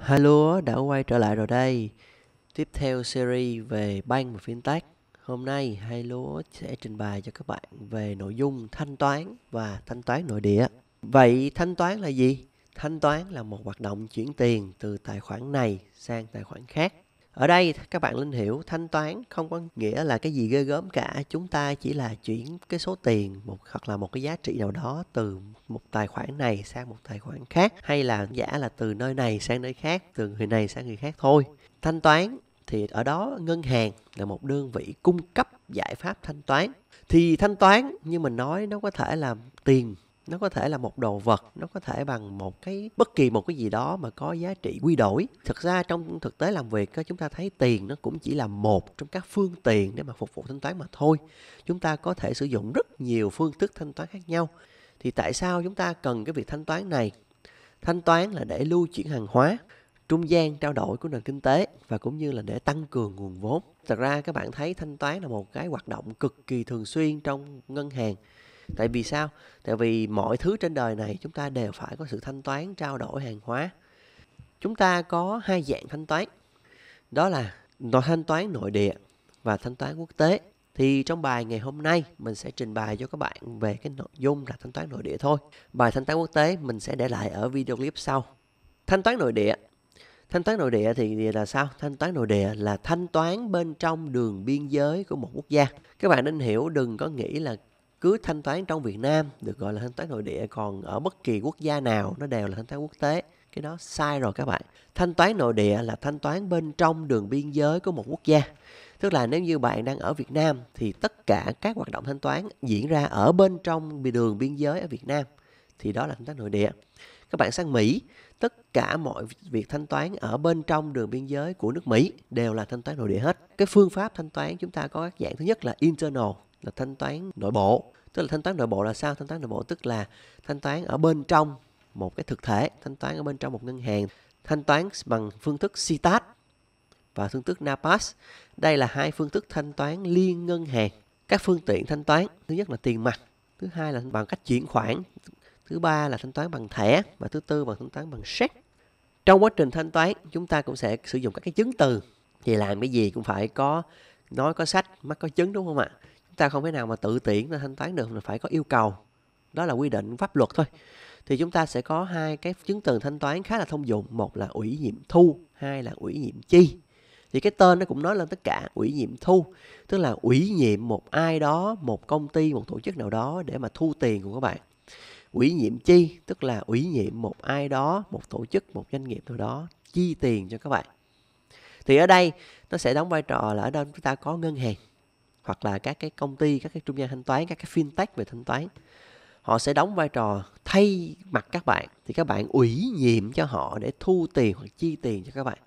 Hello đã quay trở lại rồi đây Tiếp theo series về bank và fintech Hôm nay hai lúa sẽ trình bày cho các bạn về nội dung thanh toán và thanh toán nội địa Vậy thanh toán là gì? Thanh toán là một hoạt động chuyển tiền từ tài khoản này sang tài khoản khác ở đây các bạn nên hiểu thanh toán không có nghĩa là cái gì ghê gớm cả chúng ta chỉ là chuyển cái số tiền một hoặc là một cái giá trị nào đó từ một tài khoản này sang một tài khoản khác hay là giả là từ nơi này sang nơi khác từ người này sang người khác thôi thanh toán thì ở đó ngân hàng là một đơn vị cung cấp giải pháp thanh toán thì thanh toán như mình nói nó có thể là tiền nó có thể là một đồ vật nó có thể bằng một cái bất kỳ một cái gì đó mà có giá trị quy đổi thực ra trong thực tế làm việc chúng ta thấy tiền nó cũng chỉ là một trong các phương tiện để mà phục vụ thanh toán mà thôi chúng ta có thể sử dụng rất nhiều phương thức thanh toán khác nhau thì tại sao chúng ta cần cái việc thanh toán này thanh toán là để lưu chuyển hàng hóa trung gian trao đổi của nền kinh tế và cũng như là để tăng cường nguồn vốn thật ra các bạn thấy thanh toán là một cái hoạt động cực kỳ thường xuyên trong ngân hàng tại vì sao tại vì mọi thứ trên đời này chúng ta đều phải có sự thanh toán trao đổi hàng hóa chúng ta có hai dạng thanh toán đó là thanh toán nội địa và thanh toán quốc tế thì trong bài ngày hôm nay mình sẽ trình bày cho các bạn về cái nội dung là thanh toán nội địa thôi bài thanh toán quốc tế mình sẽ để lại ở video clip sau thanh toán nội địa thanh toán nội địa thì là sao thanh toán nội địa là thanh toán bên trong đường biên giới của một quốc gia các bạn nên hiểu đừng có nghĩ là cứ thanh toán trong Việt Nam được gọi là thanh toán nội địa còn ở bất kỳ quốc gia nào nó đều là thanh toán quốc tế cái đó sai rồi các bạn thanh toán nội địa là thanh toán bên trong đường biên giới của một quốc gia tức là nếu như bạn đang ở Việt Nam thì tất cả các hoạt động thanh toán diễn ra ở bên trong đường biên giới ở Việt Nam thì đó là thanh toán nội địa các bạn sang Mỹ tất cả mọi việc thanh toán ở bên trong đường biên giới của nước Mỹ đều là thanh toán nội địa hết cái phương pháp thanh toán chúng ta có các dạng thứ nhất là internal là thanh toán nội bộ tức là thanh toán nội bộ là sao thanh toán nội bộ tức là thanh toán ở bên trong một cái thực thể thanh toán ở bên trong một ngân hàng thanh toán bằng phương thức CTAS và phương thức NAPAS đây là hai phương thức thanh toán liên ngân hàng các phương tiện thanh toán thứ nhất là tiền mặt thứ hai là bằng cách chuyển khoản thứ ba là thanh toán bằng thẻ và thứ tư bằng thanh toán bằng séc trong quá trình thanh toán chúng ta cũng sẽ sử dụng các cái chứng từ thì làm cái gì cũng phải có nói có sách mắt có chứng đúng không ạ chúng ta không thể nào mà tự tiện thanh toán được mà phải có yêu cầu đó là quy định pháp luật thôi thì chúng ta sẽ có hai cái chứng từ thanh toán khá là thông dụng một là ủy nhiệm thu hai là ủy nhiệm chi thì cái tên nó cũng nói lên tất cả ủy nhiệm thu tức là ủy nhiệm một ai đó một công ty một tổ chức nào đó để mà thu tiền của các bạn ủy nhiệm chi tức là ủy nhiệm một ai đó một tổ chức một doanh nghiệp nào đó chi tiền cho các bạn thì ở đây nó sẽ đóng vai trò là ở đây chúng ta có ngân hàng hoặc là các cái công ty các cái trung gian thanh toán các cái fintech về thanh toán họ sẽ đóng vai trò thay mặt các bạn thì các bạn ủy nhiệm cho họ để thu tiền hoặc chi tiền cho các bạn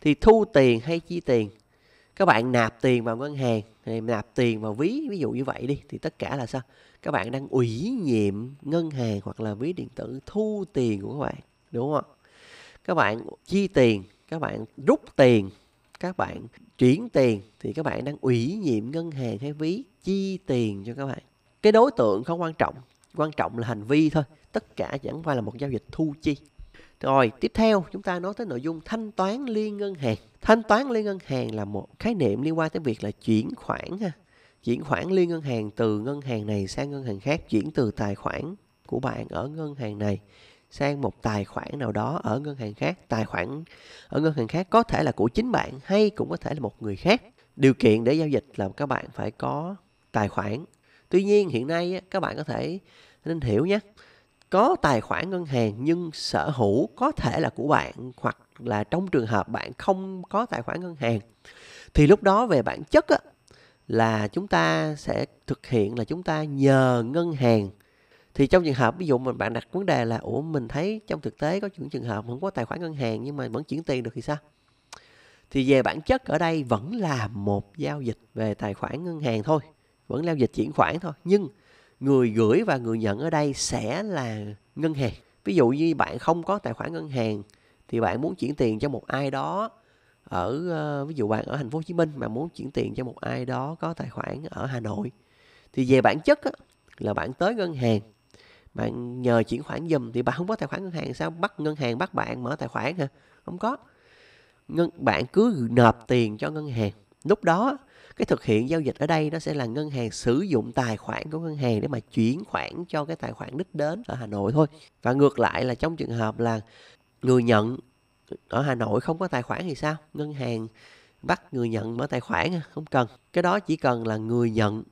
thì thu tiền hay chi tiền các bạn nạp tiền vào ngân hàng hay nạp tiền vào ví ví dụ như vậy đi thì tất cả là sao các bạn đang ủy nhiệm ngân hàng hoặc là ví điện tử thu tiền của các bạn đúng không các bạn chi tiền các bạn rút tiền các bạn chuyển tiền thì các bạn đang ủy nhiệm ngân hàng hay ví chi tiền cho các bạn cái đối tượng không quan trọng quan trọng là hành vi thôi tất cả chẳng qua là một giao dịch thu chi rồi tiếp theo chúng ta nói tới nội dung thanh toán liên ngân hàng thanh toán liên ngân hàng là một khái niệm liên quan tới việc là chuyển khoản ha chuyển khoản liên ngân hàng từ ngân hàng này sang ngân hàng khác chuyển từ tài khoản của bạn ở ngân hàng này sang một tài khoản nào đó ở ngân hàng khác tài khoản ở ngân hàng khác có thể là của chính bạn hay cũng có thể là một người khác điều kiện để giao dịch là các bạn phải có tài khoản tuy nhiên hiện nay các bạn có thể nên hiểu nhé có tài khoản ngân hàng nhưng sở hữu có thể là của bạn hoặc là trong trường hợp bạn không có tài khoản ngân hàng thì lúc đó về bản chất á, là chúng ta sẽ thực hiện là chúng ta nhờ ngân hàng thì trong trường hợp ví dụ mình bạn đặt vấn đề là ủa mình thấy trong thực tế có những trường hợp không có tài khoản ngân hàng nhưng mà vẫn chuyển tiền được thì sao thì về bản chất ở đây vẫn là một giao dịch về tài khoản ngân hàng thôi vẫn giao dịch chuyển khoản thôi nhưng người gửi và người nhận ở đây sẽ là ngân hàng ví dụ như bạn không có tài khoản ngân hàng thì bạn muốn chuyển tiền cho một ai đó ở ờ, ví dụ bạn ở thành phố Hồ Chí Minh mà muốn chuyển tiền cho một ai đó có tài khoản ở Hà Nội thì về bản chất á, là bạn tới ngân hàng bạn nhờ chuyển khoản dùm thì bạn không có tài khoản ngân hàng sao bắt ngân hàng bắt bạn mở tài khoản hả không có ngân bạn cứ nộp tiền cho ngân hàng lúc đó cái thực hiện giao dịch ở đây nó sẽ là ngân hàng sử dụng tài khoản của ngân hàng để mà chuyển khoản cho cái tài khoản đích đến ở Hà Nội thôi và ngược lại là trong trường hợp là người nhận ở Hà Nội không có tài khoản thì sao ngân hàng bắt người nhận mở tài khoản à? không cần cái đó chỉ cần là người nhận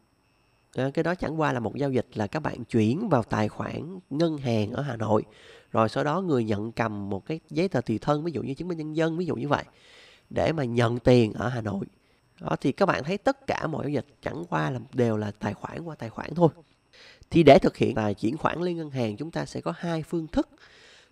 Ờ, cái đó chẳng qua là một giao dịch là các bạn chuyển vào tài khoản ngân hàng ở Hà Nội rồi sau đó người nhận cầm một cái giấy tờ tùy thân ví dụ như chứng minh nhân dân ví dụ như vậy để mà nhận tiền ở Hà Nội đó thì các bạn thấy tất cả mọi giao dịch chẳng qua là đều là tài khoản qua tài khoản thôi thì để thực hiện tài chuyển khoản liên ngân hàng chúng ta sẽ có hai phương thức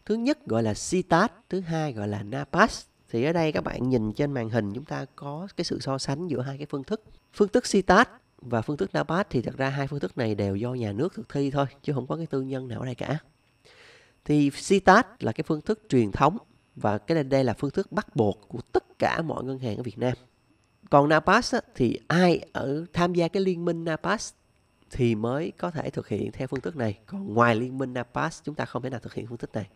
thứ nhất gọi là CTAS thứ hai gọi là NAPAS thì ở đây các bạn nhìn trên màn hình chúng ta có cái sự so sánh giữa hai cái phương thức phương thức CTAS và phương thức NAPAT thì thật ra hai phương thức này đều do nhà nước thực thi thôi chứ không có cái tư nhân nào ở đây cả. Thì CTAT là cái phương thức truyền thống và cái này đây là phương thức bắt buộc của tất cả mọi ngân hàng ở Việt Nam. Còn NABAS thì ai ở tham gia cái liên minh NABAS thì mới có thể thực hiện theo phương thức này. Còn ngoài liên minh NABAS chúng ta không thể nào thực hiện phương thức này.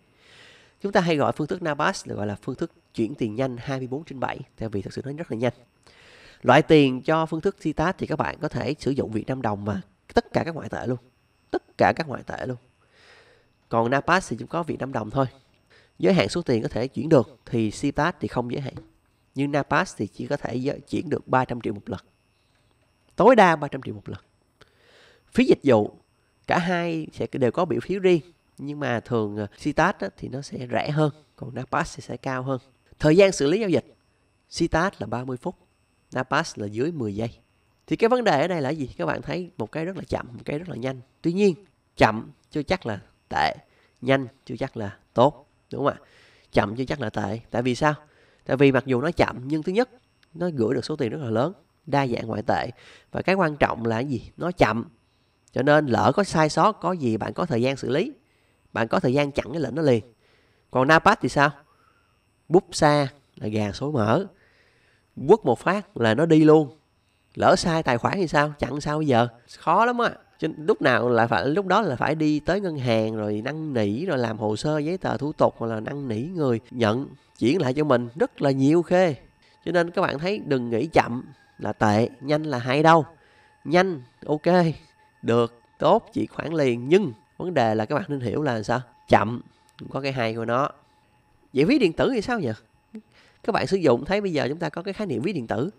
Chúng ta hay gọi phương thức NABAS là gọi là phương thức chuyển tiền nhanh 24 trên 7 tại vì thật sự nó rất là nhanh loại tiền cho phương thức CTAS thì các bạn có thể sử dụng Việt Nam đồng mà tất cả các ngoại tệ luôn tất cả các ngoại tệ luôn còn Napas thì chỉ có Việt Nam đồng thôi giới hạn số tiền có thể chuyển được thì CTAS thì không giới hạn nhưng Napas thì chỉ có thể chuyển được 300 triệu một lần tối đa 300 triệu một lần phí dịch vụ cả hai sẽ đều có biểu phí riêng nhưng mà thường CTAS ờ, thì nó sẽ rẻ hơn còn Napas thì sẽ cao hơn thời gian xử lý giao dịch CTAS là 30 phút napas là dưới 10 giây thì cái vấn đề ở đây là gì các bạn thấy một cái rất là chậm một cái rất là nhanh tuy nhiên chậm chưa chắc là tệ nhanh chưa chắc là tốt đúng không ạ chậm chưa chắc là tệ tại vì sao tại vì mặc dù nó chậm nhưng thứ nhất nó gửi được số tiền rất là lớn đa dạng ngoại tệ và cái quan trọng là gì nó chậm cho nên lỡ có sai sót có gì bạn có thời gian xử lý bạn có thời gian chặn cái lệnh nó liền còn napas thì sao Bút xa là gà số mở quất một phát là nó đi luôn lỡ sai tài khoản thì sao chặn sao bây giờ khó lắm á lúc nào là phải lúc đó là phải đi tới ngân hàng rồi năn nỉ rồi làm hồ sơ giấy tờ thủ tục hoặc là năn nỉ người nhận chuyển lại cho mình rất là nhiều khê cho nên các bạn thấy đừng nghĩ chậm là tệ nhanh là hay đâu nhanh ok được tốt chỉ khoản liền nhưng vấn đề là các bạn nên hiểu là sao chậm có cái hay của nó giải phí điện tử thì sao nhỉ các bạn sử dụng thấy bây giờ chúng ta có cái khái niệm ví điện tử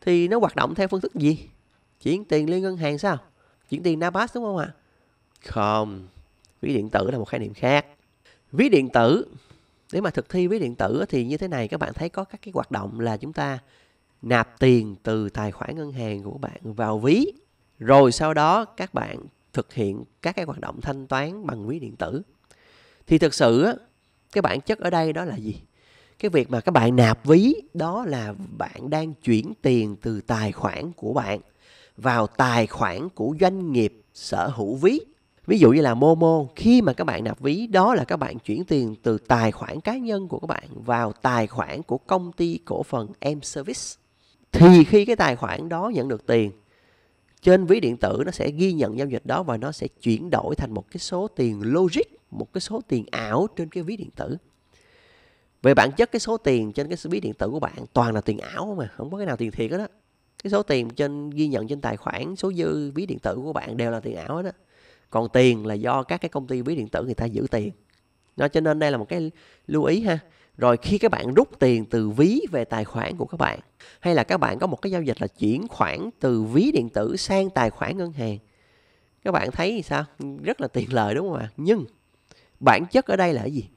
thì nó hoạt động theo phương thức gì chuyển tiền liên ngân hàng sao chuyển tiền nabas đúng không ạ không ví điện tử là một khái niệm khác ví điện tử để mà thực thi ví điện tử thì như thế này các bạn thấy có các cái hoạt động là chúng ta nạp tiền từ tài khoản ngân hàng của bạn vào ví rồi sau đó các bạn thực hiện các cái hoạt động thanh toán bằng ví điện tử thì thực sự cái bản chất ở đây đó là gì cái việc mà các bạn nạp ví đó là bạn đang chuyển tiền từ tài khoản của bạn vào tài khoản của doanh nghiệp sở hữu ví ví dụ như là momo khi mà các bạn nạp ví đó là các bạn chuyển tiền từ tài khoản cá nhân của các bạn vào tài khoản của công ty cổ phần m service thì khi cái tài khoản đó nhận được tiền trên ví điện tử nó sẽ ghi nhận giao dịch đó và nó sẽ chuyển đổi thành một cái số tiền logic một cái số tiền ảo trên cái ví điện tử về bản chất cái số tiền trên cái ví điện tử của bạn toàn là tiền ảo mà không có cái nào tiền thiệt hết đó cái số tiền trên ghi nhận trên tài khoản số dư ví điện tử của bạn đều là tiền ảo hết đó còn tiền là do các cái công ty ví điện tử người ta giữ tiền nó cho nên đây là một cái lưu ý ha rồi khi các bạn rút tiền từ ví về tài khoản của các bạn hay là các bạn có một cái giao dịch là chuyển khoản từ ví điện tử sang tài khoản ngân hàng các bạn thấy thì sao rất là tiện lợi đúng không ạ nhưng bản chất ở đây là cái gì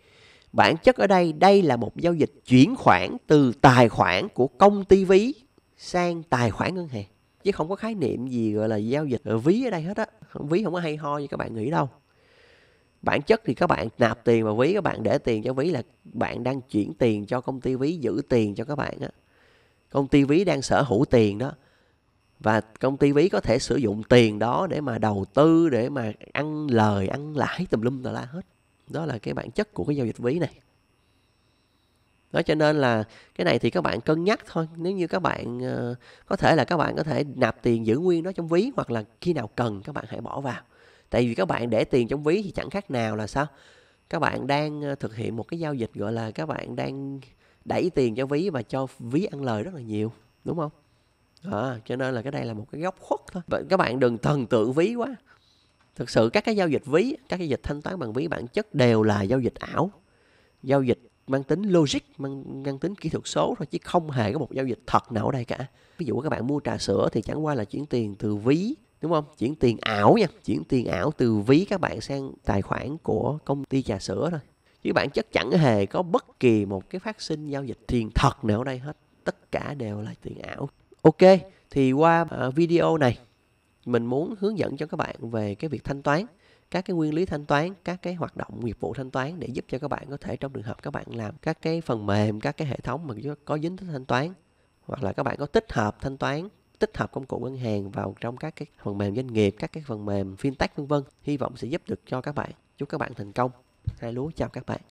bản chất ở đây đây là một giao dịch chuyển khoản từ tài khoản của công ty ví sang tài khoản ngân hàng chứ không có khái niệm gì gọi là giao dịch ở ví ở đây hết á ví không có hay ho như các bạn nghĩ đâu bản chất thì các bạn nạp tiền vào ví các bạn để tiền cho ví là bạn đang chuyển tiền cho công ty ví giữ tiền cho các bạn á công ty ví đang sở hữu tiền đó và công ty ví có thể sử dụng tiền đó để mà đầu tư để mà ăn lời ăn lãi tùm lum tà la hết đó là cái bản chất của cái giao dịch ví này đó cho nên là cái này thì các bạn cân nhắc thôi nếu như các bạn ờ, có thể là các bạn có thể nạp tiền giữ nguyên đó trong ví hoặc là khi nào cần các bạn hãy bỏ vào tại vì các bạn để tiền trong ví thì chẳng khác nào là sao các bạn đang ờ, thực hiện một cái giao dịch gọi là các bạn đang đẩy tiền cho ví và cho ví ăn lời rất là nhiều đúng không à, cho nên là cái đây là một cái góc khuất thôi các bạn đừng thần tượng ví quá thực sự các cái giao dịch ví các cái dịch thanh toán bằng ví bản chất đều là giao dịch ảo giao dịch mang tính logic mang, mang tính kỹ thuật số thôi chứ không hề có một giao dịch thật nào ở đây cả ví dụ các bạn mua trà sữa thì chẳng qua là chuyển tiền từ ví đúng không chuyển tiền ảo nha chuyển tiền ảo từ ví các bạn sang tài khoản của công ty trà sữa thôi chứ bản chất chẳng hề có bất kỳ một cái phát sinh giao dịch tiền thật nào ở đây hết tất cả đều là tiền ảo ok thì qua à, video này mình muốn hướng dẫn cho các bạn về cái việc thanh toán các cái nguyên lý thanh toán các cái hoạt động nghiệp vụ thanh toán để giúp cho các bạn có thể trong trường hợp các bạn làm các cái phần mềm các cái hệ thống mà có dính tới thanh toán hoặc là các bạn có tích hợp thanh toán tích hợp công cụ ngân hàng vào trong các cái phần mềm doanh nghiệp các cái phần mềm fintech vân vân hy vọng sẽ giúp được cho các bạn chúc các bạn thành công hai lúa chào các bạn